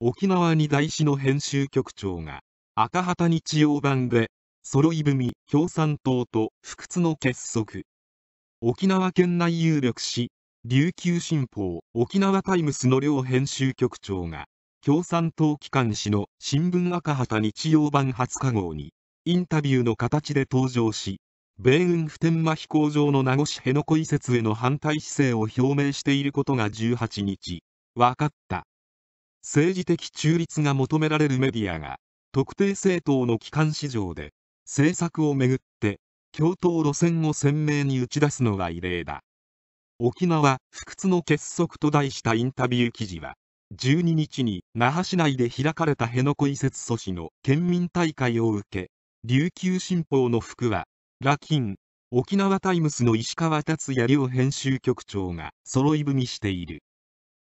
沖縄に大師の編集局長が赤旗日曜版で揃い踏み共産党と不屈の結束沖縄県内有力紙琉球新報沖縄タイムスの両編集局長が共産党機関紙の新聞赤旗日曜版20日号にインタビューの形で登場し米軍普天間飛行場の名護市辺野古移設への反対姿勢を表明していることが18日分かった政治的中立が求められるメディアが特定政党の機関市場で政策をめぐって共闘路線を鮮明に打ち出すのは異例だ沖縄不屈の結束と題したインタビュー記事は12日に那覇市内で開かれた辺野古移設阻止の県民大会を受け琉球新報の福はラキン沖縄タイムスの石川達也両編集局長が揃い踏みしている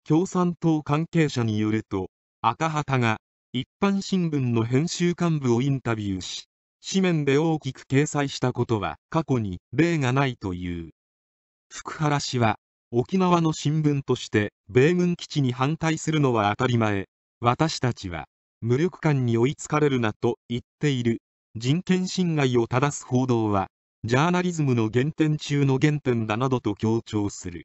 共産党関係者によると赤旗が一般新聞の編集幹部をインタビューし紙面で大きく掲載したことは過去に例がないという福原氏は沖縄の新聞として米軍基地に反対するのは当たり前私たちは無力感に追いつかれるなと言っている人権侵害を正す報道はジャーナリズムの原点中の原点だなどと強調する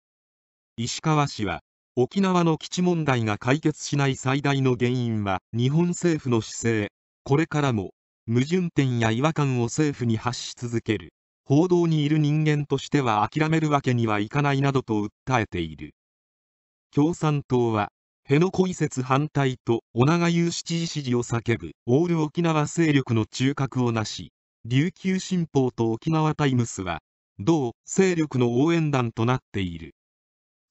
石川氏は沖縄の基地問題が解決しない最大の原因は日本政府の姿勢これからも矛盾点や違和感を政府に発し続ける報道にいる人間としては諦めるわけにはいかないなどと訴えている共産党は辺野古移設反対と小長有七時支持を叫ぶオール沖縄勢力の中核をなし琉球新報と沖縄タイムスは同勢力の応援団となっている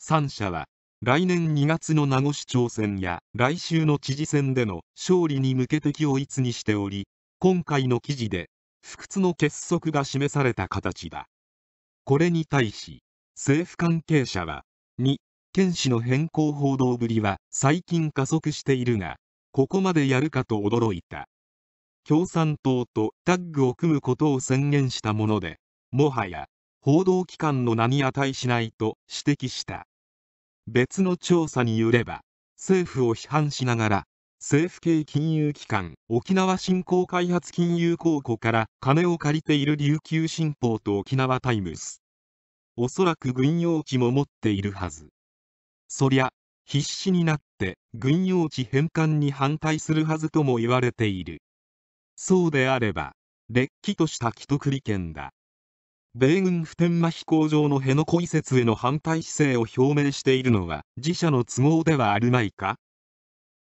3社は来年2月の名護市長選や来週の知事選での勝利に向けてを一にしており、今回の記事で、不屈の結束が示された形だ。これに対し、政府関係者は、2、県市の変更報道ぶりは最近加速しているが、ここまでやるかと驚いた。共産党とタッグを組むことを宣言したもので、もはや、報道機関の名に値しないと指摘した。別の調査によれば政府を批判しながら政府系金融機関沖縄振興開発金融公庫から金を借りている琉球新報と沖縄タイムスおそらく軍用地も持っているはずそりゃ必死になって軍用地返還に反対するはずとも言われているそうであればれっきとした既得利権だ米軍普天間飛行場の辺野古移設への反対姿勢を表明しているのは自社の都合ではあるまいか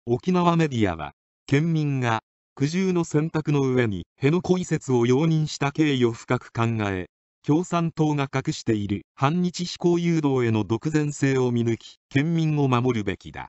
沖縄メディアは県民が苦渋の選択の上に辺野古移設を容認した経緯を深く考え共産党が隠している反日飛行誘導への独善性を見抜き県民を守るべきだ